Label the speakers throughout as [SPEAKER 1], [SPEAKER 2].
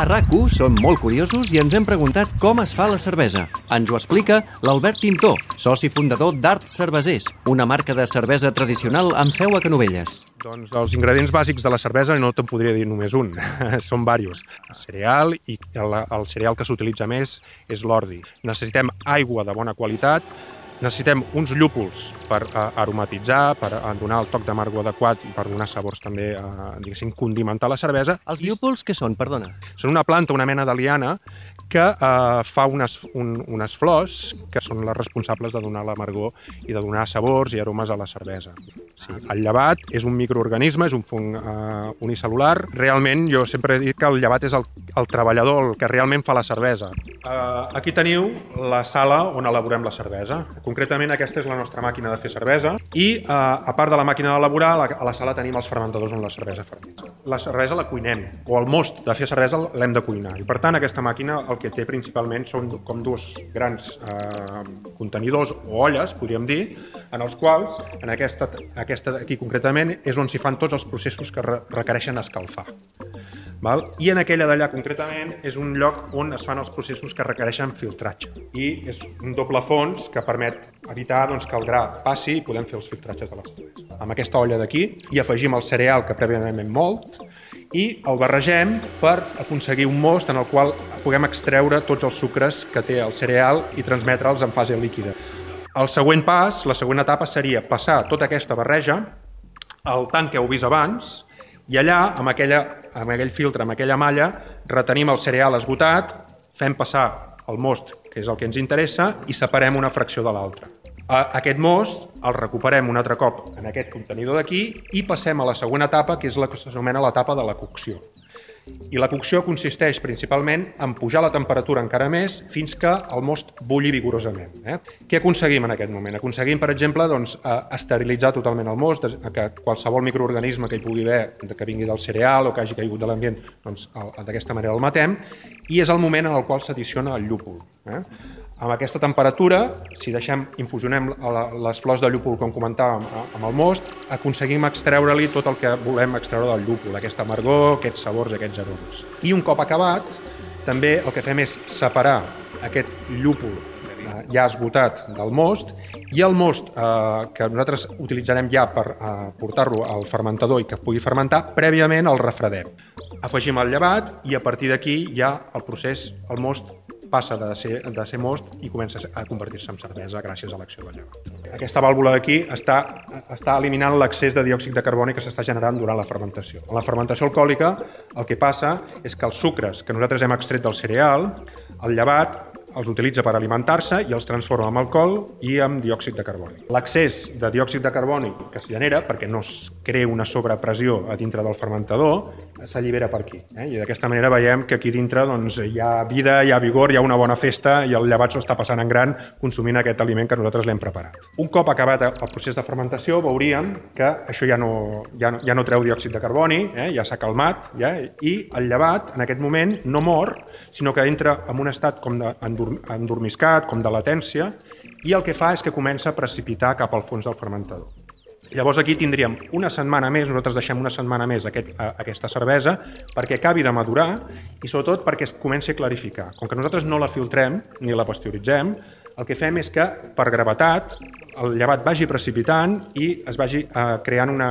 [SPEAKER 1] A rac som molt curiosos i ens hem preguntat com es fa la cervesa. Ens ho explica l'Albert Tintó, soci fundador d'Art Cervesers, una marca de cervesa tradicional amb seu a Canovelles. Doncs els ingredients bàsics de la cervesa no te'n podria dir només un, són diversos. El cereal, i el, el cereal que s'utilitza més és l'ordi. Necessitem aigua de bona qualitat, Necessitem uns llúpols per uh, aromatitzar, per eh, donar el toc d'amargo adequat i per donar sabors també, eh, diguéssim, condimentar la cervesa. Els llúpols què són, perdona? Són una planta, una mena de liana, que eh, fa unes, un, unes flors que són les responsables de donar l'amargor i de donar sabors i aromes a la cervesa. Sí. El llevat és un microorganisme, és un fong eh, unicel·lular. Realment, jo sempre he dit que el llevat és el, el treballador, el que realment fa la cervesa. Eh, aquí teniu la sala on elaborem la cervesa Concretament aquesta és la nostra màquina de fer cervesa i eh, a part de la màquina d'elaborar, a, a la sala tenim els fermentadors on la cervesa fermenta. La cervesa la cuinem o el most de fer cervesa l'hem de cuinar i per tant aquesta màquina el que té principalment són com dos grans eh, contenidors o olles, podríem dir, en els quals en aquesta, aquesta aquí concretament és on s'hi fan tots els processos que requereixen escalfar. Val? I en aquella d'allà concretament és un lloc on es fan els processos que requereixen filtratge. I és un doble fons que permet evitar doncs, que el gra passi i podem fer els filtratges de les olles. Amb aquesta olla d'aquí hi afegim el cereal que prèviament hem molt, i el barregem per aconseguir un most en el qual puguem extreure tots els sucres que té el cereal i transmetre'ls en fase líquida. El següent pas, la següent etapa seria passar tota aquesta barreja al tanc que heu vist abans, i allà, amb, aquella, amb aquell filtre, amb aquella malla, retenim el cereal esgotat, fem passar el most, que és el que ens interessa, i separem una fracció de l'altra. Aquest most el recuperem un altre cop en aquest contenidor d'aquí i passem a la següent etapa, que és la que s'anomena l'etapa de la cocció i la cocció consisteix principalment en pujar la temperatura encara més fins que el most bulli vigorosament. Eh? Què aconseguim en aquest moment? Aconseguim, per exemple, doncs, eh, esterilitzar totalment el most, que qualsevol microorganisme que hi pugui haver, que vingui del cereal o que hagi caigut de l'ambient, doncs, d'aquesta manera el matem, i és el moment en el qual s'adiciona el llúpol. Eh? Amb aquesta temperatura, si deixem infusionem les flors de llúpol, com comentàvem, amb el most, aconseguim extreure-li tot el que volem extreure del llúpol, aquesta amargor, aquests sabors, aquests aromes. I un cop acabat, també el que fem és separar aquest llúpol eh, ja esgotat del most i el most eh, que nosaltres utilitzarem ja per eh, portar-lo al fermentador i que pugui fermentar, prèviament el refredem afegim el llevat i a partir d'aquí ja el procés, el most, passa de ser, de ser most i comença a convertir-se en cervesa gràcies a l'acció del llevat. Aquesta vàlvula d'aquí està, està eliminant l'excés de diòxid de carboni que s'està generant durant la fermentació. En la fermentació alcohòlica el que passa és que els sucres que nosaltres hem extret del cereal, el llevat els utilitza per alimentar-se i els transforma en alcohol i en diòxid de carboni. L'accés de diòxid de carboni que es genera, perquè no es crea una sobrepressió a dintre del fermentador, s'allibera per aquí. Eh? I d'aquesta manera veiem que aquí dintre doncs, hi ha vida, hi ha vigor, hi ha una bona festa i el llevat s'ho està passant en gran consumint aquest aliment que nosaltres l'hem preparat. Un cop acabat el procés de fermentació veuríem que això ja no, ja no, ja no treu diòxid de carboni, eh? ja s'ha calmat, ja? i el llevat en aquest moment no mor, sinó que entra en un estat com de, en endormiscat, com de latència, i el que fa és que comença a precipitar cap al fons del fermentador. Llavors aquí tindríem una setmana més, nosaltres deixem una setmana més aquest, a, aquesta cervesa perquè acabi de madurar i sobretot perquè es comenci a clarificar. Com que nosaltres no la filtrem ni la pasteuritzem, el que fem és que, per gravetat, el llevat vagi precipitant i es vagi eh, creant una,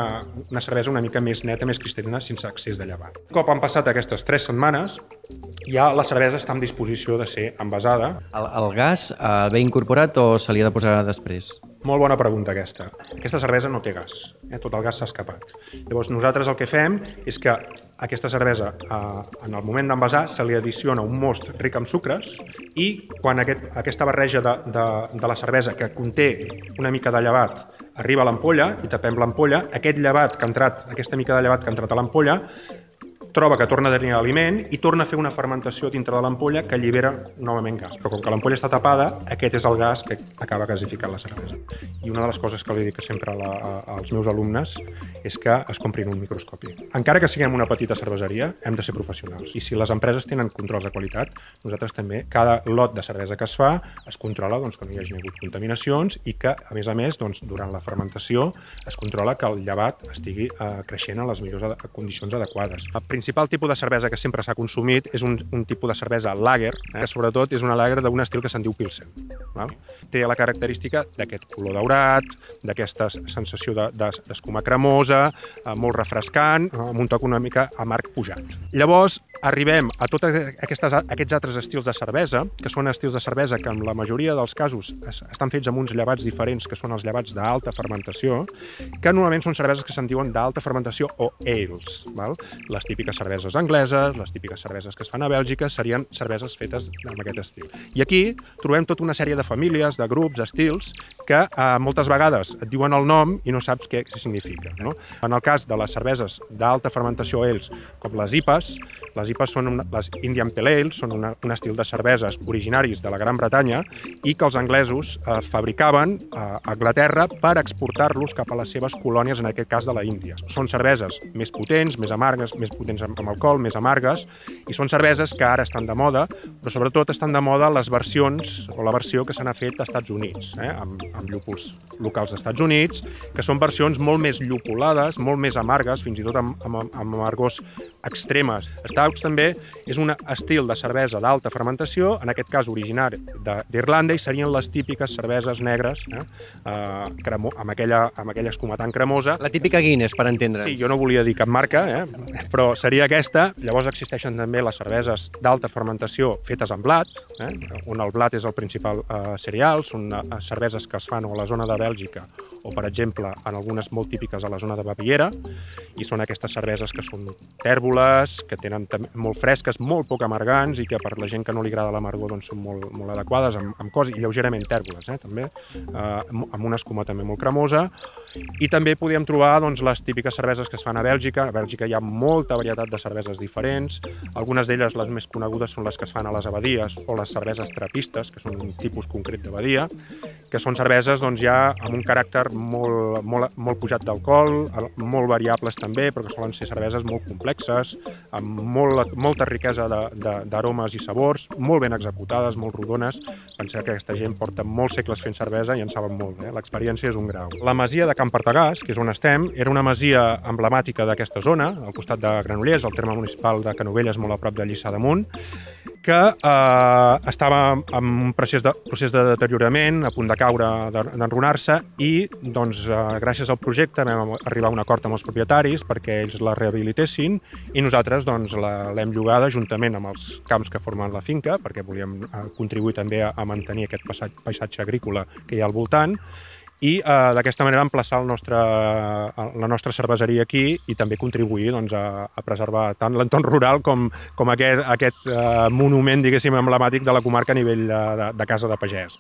[SPEAKER 1] una cervesa una mica més neta, més cristal·lina, sense excés de llevat. Un cop han passat aquestes tres setmanes, ja la cervesa està en disposició de ser envasada. El, el gas eh, ve incorporat o se li ha de posar després? Molt bona pregunta aquesta. Aquesta cervesa no té gas, eh? tot el gas s'ha escapat. Llavors nosaltres el que fem és que aquesta cervesa, eh, en el moment d'envasar, se li adiciona un most ric en sucres i quan aquest, aquesta barreja de, de, de la cervesa que conté una mica de llevat arriba a l'ampolla i tapem l'ampolla, aquest llevat que ha entrat, aquesta mica de llevat que ha entrat a l'ampolla, troba que torna a tenir aliment i torna a fer una fermentació dintre de l'ampolla que allibera novament gas. Però com que l'ampolla està tapada, aquest és el gas que acaba gasificant la cervesa. I una de les coses que li dic sempre a la, a, als meus alumnes és que es comprin un microscopi. Encara que siguem una petita cerveseria, hem de ser professionals. I si les empreses tenen controls de qualitat, nosaltres també, cada lot de cervesa que es fa, es controla doncs, que no hi hagi hagut contaminacions i que, a més a més, doncs, durant la fermentació es controla que el llevat estigui eh, creixent a les millors ad condicions adequades. A principal tipus de cervesa que sempre s'ha consumit és un, un tipus de cervesa lager, eh, que sobretot és una lager d'un estil que se'n diu Pilsen. Val? Té la característica d'aquest color daurat, d'aquesta sensació d'escuma de, cremosa, eh, molt refrescant, eh, amb un toc una mica amarg pujat. Llavors, arribem a tots aquestes, aquests altres estils de cervesa, que són estils de cervesa que en la majoria dels casos estan fets amb uns llevats diferents, que són els llevats d'alta fermentació, que normalment són cerveses que se'n diuen d'alta fermentació o ales. Val? Les típiques cerveses angleses, les típiques cerveses que es fan a Bèlgica, serien cerveses fetes amb aquest estil. I aquí trobem tota una sèrie de famílies, de grups, estils, que eh, moltes vegades et diuen el nom i no saps què significa. No? En el cas de les cerveses d'alta fermentació ells, com les IPAs, les IPAs són una, les Indian Pale Ale, són una, un estil de cerveses originaris de la Gran Bretanya i que els anglesos eh, fabricaven eh, a Anglaterra per exportar-los cap a les seves colònies, en aquest cas de la Índia. Són cerveses més potents, més amargues, més potents amb, amb alcohol, més amargues, i són cerveses que ara estan de moda, però sobretot estan de moda les versions o la versió que se n'ha fet a Estats Units, eh? amb, amb llupus locals dels Estats Units, que són versions molt més llupulades, molt més amargues, fins i tot amb, amb, amb amargors extremes. Stouts també és un estil de cervesa d'alta fermentació, en aquest cas originari d'Irlanda, i serien les típiques cerveses negres, eh? Eh, cremo, amb, aquella, amb aquella escumatant cremosa. La típica Guinness, per entendre. Sí, jo no volia dir cap marca, eh? però seria aquesta. Llavors existeixen també les cerveses d'alta fermentació fetes amb blat, eh? on el blat és el principal eh, Eh, cereals, són eh, cerveses que es fan a la zona de Bèlgica o per exemple en algunes molt típiques a la zona de Baviera i són aquestes cerveses que són tèrboles, que tenen molt fresques, molt poc amargants i que per la gent que no li agrada l'amargor doncs són molt, molt adequades amb, amb cos i lleugerament tèrboles eh, també, eh, amb una escuma també molt cremosa i també podíem trobar doncs, les típiques cerveses que es fan a Bèlgica a Bèlgica hi ha molta varietat de cerveses diferents algunes d'elles les més conegudes són les que es fan a les abadies o les cerveses trapistes que són un tipus concret d'abadia que són cerveses doncs, ja amb un caràcter molt, molt, molt pujat d'alcohol, molt variables també, però que solen ser cerveses molt complexes, amb molt, molta riquesa d'aromes i sabors, molt ben executades, molt rodones. Penseu que aquesta gent porta molts segles fent cervesa i en saben molt, eh? l'experiència és un grau. La masia de Camp Partagàs, que és on estem, era una masia emblemàtica d'aquesta zona, al costat de Granollers, el terme municipal de Canovelles, molt a prop de Lliçà d'Amunt, que eh, estava en un procés de, procés de deteriorament, a punt de caure, d'enronar-se, i doncs, eh, gràcies al projecte vam arribar a un acord amb els propietaris perquè ells la rehabilitessin i nosaltres doncs, l'hem llogada juntament amb els camps que formen la finca, perquè volíem eh, contribuir també a, a mantenir aquest paisatge agrícola que hi ha al voltant, i uh, d'aquesta manera emplaçar el nostre, la nostra cerveseria aquí i també contribuir doncs, a, a preservar tant l'entorn rural com, com aquest, aquest uh, monument, diguéssim, emblemàtic de la comarca a nivell de, eh, de, de casa de pagès.